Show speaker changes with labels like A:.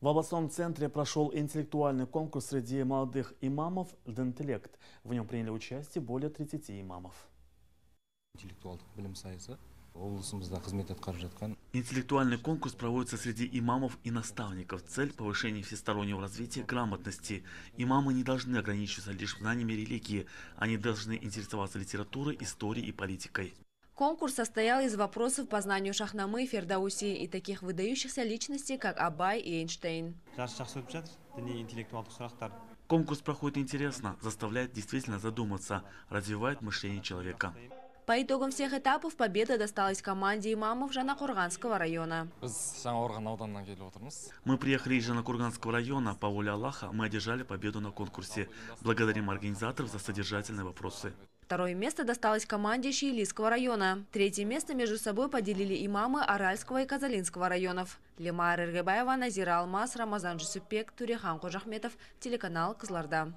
A: В областном центре прошел интеллектуальный конкурс среди молодых имамов «Дентелект». В нем приняли участие более 30 имамов. Интеллектуальный конкурс проводится среди имамов и наставников. Цель – повышение всестороннего развития грамотности. Имамы не должны ограничиваться лишь знаниями религии. Они должны интересоваться литературой, историей и политикой.
B: Конкурс состоял из вопросов по знанию Шахнамы и Фердауси и таких выдающихся личностей, как Абай и Эйнштейн.
A: Конкурс проходит интересно, заставляет действительно задуматься, развивает мышление человека.
B: По итогам всех этапов победа досталась команде имамов Жанакурганского района.
A: Мы приехали из Жанакурганского района. По воле Аллаха мы одержали победу на конкурсе. Благодарим организаторов за содержательные вопросы.
B: Второе место досталось команде Шиелийского района. Третье место между собой поделили имамы Аральского и Казалинского районов. Лемар Иргибаева, Назира Алмаз, Рамазан Джусупек, Турихан Кожахметов, телеканал «Кызларда».